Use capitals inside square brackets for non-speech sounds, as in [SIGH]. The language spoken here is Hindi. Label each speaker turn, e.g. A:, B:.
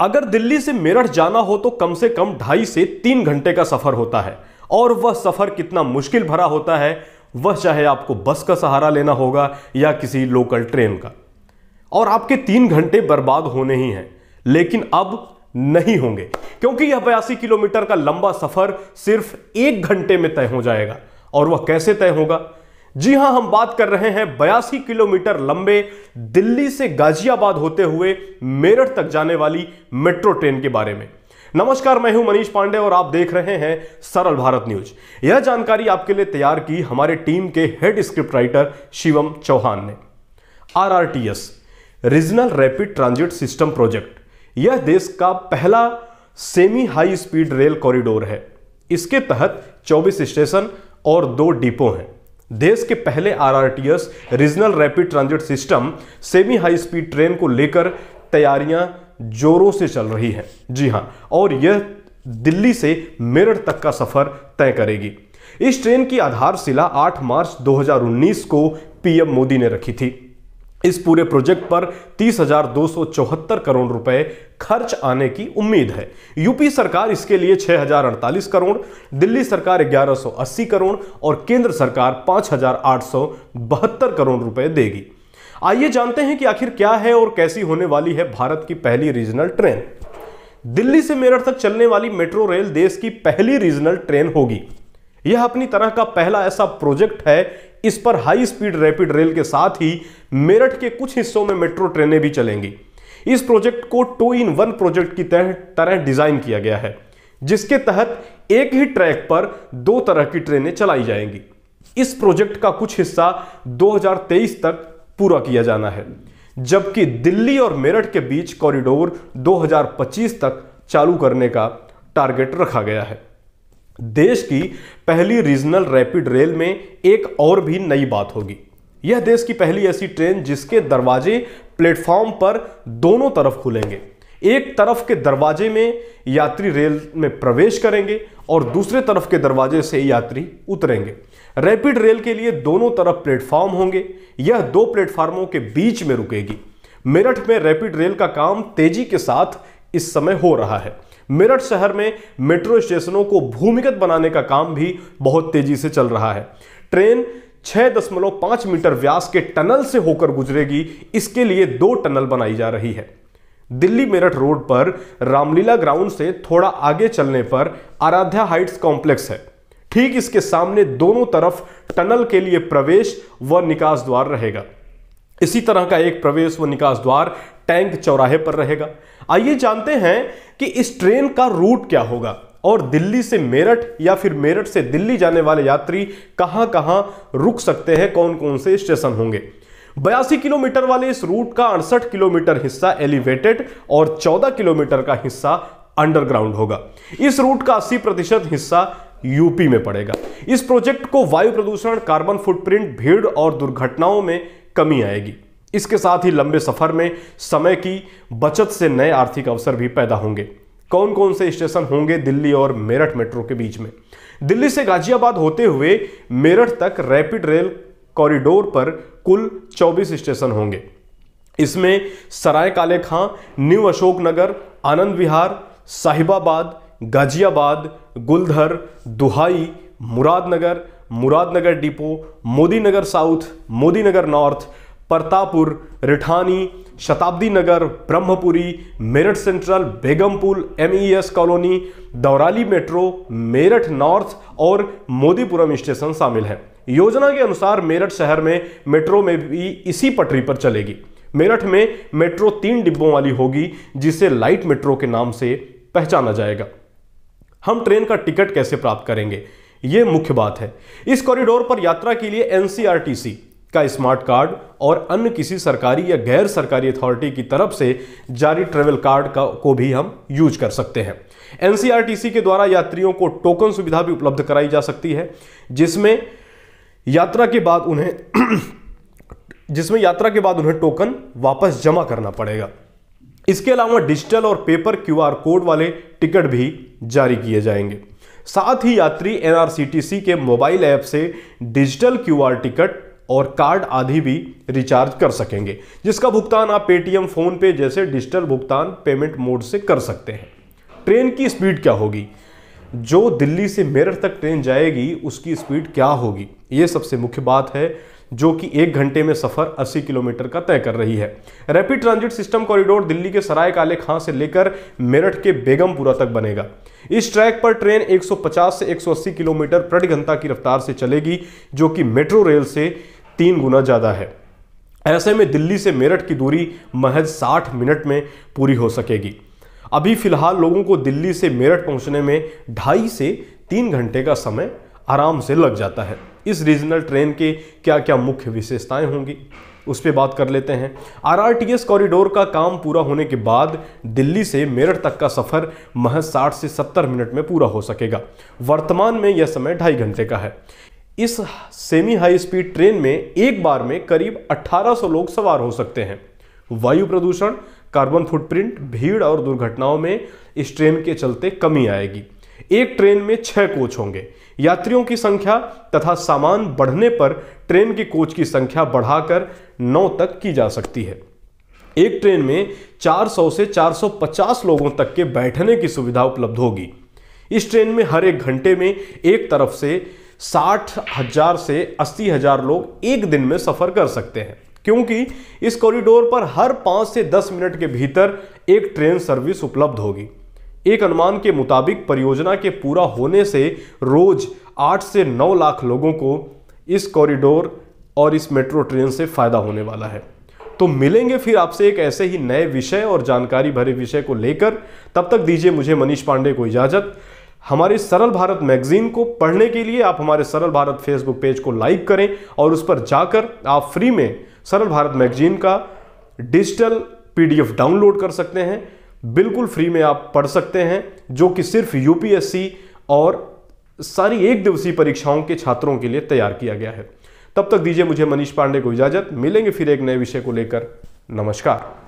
A: अगर दिल्ली से मेरठ जाना हो तो कम से कम ढाई से तीन घंटे का सफर होता है और वह सफर कितना मुश्किल भरा होता है वह चाहे आपको बस का सहारा लेना होगा या किसी लोकल ट्रेन का और आपके तीन घंटे बर्बाद होने ही हैं लेकिन अब नहीं होंगे क्योंकि यह बयासी किलोमीटर का लंबा सफर सिर्फ एक घंटे में तय हो जाएगा और वह कैसे तय होगा जी हां हम बात कर रहे हैं बयासी किलोमीटर लंबे दिल्ली से गाजियाबाद होते हुए मेरठ तक जाने वाली मेट्रो ट्रेन के बारे में नमस्कार मैं हूं मनीष पांडे और आप देख रहे हैं सरल भारत न्यूज यह जानकारी आपके लिए तैयार की हमारे टीम के head script writer Shivam Chauhan ने RRTS regional rapid transit system project यह देश का पहला semi high speed rail corridor है इसके तहत 24 स्टेशन और दो डिपो हैं देश के पहले RRTS regional rapid transit system semi high speed train को लेकर तैयारियां जोरों से चल रही हैं जी हां और यह दिल्ली से मेरठ तक का सफर तय करेगी इस ट्रेन की आधारशिला 8 मार्च 2019 को पीएम मोदी ने रखी थी इस पूरे प्रोजेक्ट पर तीस करोड़ रुपए खर्च आने की उम्मीद है यूपी सरकार इसके लिए छह करोड़ दिल्ली सरकार 1180 करोड़ और केंद्र सरकार पांच करोड़ रुपए देगी आइए जानते हैं कि आखिर क्या है और कैसी होने वाली है भारत की पहली रीजनल ट्रेन दिल्ली से मेरठ तक चलने वाली मेट्रो रेल देश की पहली रीजनल ट्रेन होगी यह अपनी तरह का पहला ऐसा प्रोजेक्ट है इस पर हाई स्पीड रैपिड रेल के साथ ही मेरठ के कुछ हिस्सों में मेट्रो ट्रेनें भी चलेंगी इस प्रोजेक्ट को टू इन वन प्रोजेक्ट की तरह डिजाइन किया गया है जिसके तहत एक ही ट्रैक पर दो तरह की ट्रेनें चलाई जाएंगी इस प्रोजेक्ट का कुछ हिस्सा 2023 तक पूरा किया जाना है जबकि दिल्ली और मेरठ के बीच कॉरिडोर 2025 तक चालू करने का टारगेट रखा गया है देश की पहली रीजनल रैपिड रेल में एक और भी नई बात होगी यह देश की पहली ऐसी ट्रेन जिसके दरवाजे प्लेटफॉर्म पर दोनों तरफ खुलेंगे एक तरफ के दरवाजे में यात्री रेल में प्रवेश करेंगे और दूसरे तरफ के दरवाजे से यात्री उतरेंगे रैपिड रेल के लिए दोनों तरफ प्लेटफॉर्म होंगे यह दो प्लेटफॉर्मों के बीच में रुकेगी मेरठ में रैपिड रेल का काम तेजी के साथ इस समय हो रहा है मेरठ शहर में मेट्रो स्टेशनों को भूमिगत बनाने का काम भी बहुत तेजी से चल रहा है ट्रेन 6.5 दशमलव मीटर व्यास के टनल से होकर गुजरेगी इसके लिए दो टनल बनाई जा रही है दिल्ली मेरठ रोड पर रामलीला ग्राउंड से थोड़ा आगे चलने पर आराध्या हाइट्स कॉम्प्लेक्स है ठीक इसके सामने दोनों तरफ टनल के लिए प्रवेश व निकास द्वार रहेगा इसी तरह का एक प्रवेश व निकास द्वार टैंक चौराहे पर रहेगा आइए जानते हैं कि इस ट्रेन का रूट क्या होगा और दिल्ली से मेरठ या फिर मेरठ से दिल्ली जाने वाले यात्री कहां कहां रुक सकते हैं कौन कौन से स्टेशन होंगे बयासी किलोमीटर वाले इस रूट का अड़सठ किलोमीटर हिस्सा एलिवेटेड और 14 किलोमीटर का हिस्सा अंडरग्राउंड होगा इस रूट का 80 प्रतिशत हिस्सा यूपी में पड़ेगा इस प्रोजेक्ट को वायु प्रदूषण कार्बन फुटप्रिंट भीड़ और दुर्घटनाओं में कमी आएगी इसके साथ ही लंबे सफर में समय की बचत से नए आर्थिक अवसर भी पैदा होंगे कौन कौन से स्टेशन होंगे दिल्ली और मेरठ मेट्रो के बीच में दिल्ली से गाजियाबाद होते हुए मेरठ तक रैपिड रेल कॉरिडोर पर कुल 24 स्टेशन होंगे इसमें Sarai Kale Khan new Ashoknagar Anand Vihar Sahibabad Ghaziabad Guldhar Duhai Muradnagar Muradnagar depot Modinagar south Modinagar north Partapur Rithani Shatabdi Nagar Brahmapuri Meerut central Begumpur MES e colony Daurali metro Meerut north और मोदीपुरम स्टेशन शामिल हैं योजना के अनुसार मेरठ शहर में मेट्रो में भी इसी पटरी पर चलेगी मेरठ में मेट्रो तीन डिब्बों वाली होगी जिसे लाइट मेट्रो के नाम से पहचाना जाएगा हम ट्रेन का टिकट कैसे प्राप्त करेंगे ये मुख्य बात है इस कॉरिडोर पर यात्रा के लिए एनसीआरटीसी का स्मार्ट कार्ड और अन्य किसी सरकारी या गैर सरकारी अथॉरिटी की तरफ से जारी ट्रेवल कार्ड का को भी हम यूज कर सकते हैं एनसीआरटीसी के द्वारा यात्रियों को टोकन सुविधा भी उपलब्ध कराई जा सकती है जिसमें यात्रा के बाद उन्हें [CLEARS THROAT] जिसमें यात्रा के बाद उन्हें टोकन वापस जमा करना पड़ेगा इसके अलावा डिजिटल और पेपर क्यूआर कोड वाले टिकट भी जारी किए जाएंगे साथ ही यात्री एनआरसीटीसी के मोबाइल ऐप से डिजिटल क्यूआर टिकट और कार्ड आदि भी रिचार्ज कर सकेंगे जिसका भुगतान आप पेटीएम फोन पे जैसे डिजिटल भुगतान पेमेंट मोड से कर सकते हैं ट्रेन की स्पीड क्या होगी जो दिल्ली से मेरठ तक ट्रेन जाएगी उसकी स्पीड क्या होगी ये सबसे मुख्य बात है जो कि एक घंटे में सफ़र 80 किलोमीटर का तय कर रही है rapid transit system corridor Delhi के सराय काले खां से लेकर मेरठ के बेगमपुरा तक बनेगा इस ट्रैक पर ट्रेन 150 से 180 किलोमीटर प्रति घंटा की रफ्तार से चलेगी जो कि मेट्रो रेल से तीन गुना ज़्यादा है ऐसे में दिल्ली से मेरठ की दूरी महज 60 मिनट में पूरी हो सकेगी अभी फ़िलहाल लोगों को दिल्ली से मेरठ पहुंचने में ढाई से तीन घंटे का समय आराम से लग जाता है इस रीजनल ट्रेन के क्या क्या मुख्य विशेषताएं होंगी उस पर बात कर लेते हैं आर कॉरिडोर का काम पूरा होने के बाद दिल्ली से मेरठ तक का सफ़र महज 60 से 70 मिनट में पूरा हो सकेगा वर्तमान में यह समय ढाई घंटे का है इस सेमी हाई स्पीड ट्रेन में एक बार में करीब 1800 लोग सवार हो सकते हैं वायु प्रदूषण कार्बन फुटप्रिंट भीड़ और दुर्घटनाओं में इस ट्रेन के चलते कमी आएगी एक ट्रेन में छह कोच होंगे यात्रियों की संख्या तथा सामान बढ़ने पर ट्रेन के कोच की संख्या बढ़ाकर नौ तक की जा सकती है एक ट्रेन में 400 से 450 लोगों तक के बैठने की सुविधा उपलब्ध होगी इस ट्रेन में हर एक घंटे में एक तरफ से साठ हजार से अस्सी हजार लोग एक दिन में सफ़र कर सकते हैं क्योंकि इस कॉरिडोर पर हर पांच से दस मिनट के भीतर एक ट्रेन सर्विस उपलब्ध होगी एक अनुमान के मुताबिक परियोजना के पूरा होने से रोज आठ से नौ लाख लोगों को इस कॉरिडोर और इस मेट्रो ट्रेन से फ़ायदा होने वाला है तो मिलेंगे फिर आपसे एक ऐसे ही नए विषय और जानकारी भरे विषय को लेकर तब तक दीजिए मुझे मनीष पांडे को इजाज़त हमारे सरल भारत मैगजीन को पढ़ने के लिए आप हमारे सरल भारत फेसबुक पेज को लाइक करें और उस पर जाकर आप फ्री में सरल भारत मैगजीन का डिजिटल पीडीएफ डाउनलोड कर सकते हैं बिल्कुल फ्री में आप पढ़ सकते हैं जो कि सिर्फ यूपीएससी और सारी एक दिवसीय परीक्षाओं के छात्रों के लिए तैयार किया गया है तब तक दीजिए मुझे मनीष पांडे को इजाजत मिलेंगे फिर एक नए विषय को लेकर नमस्कार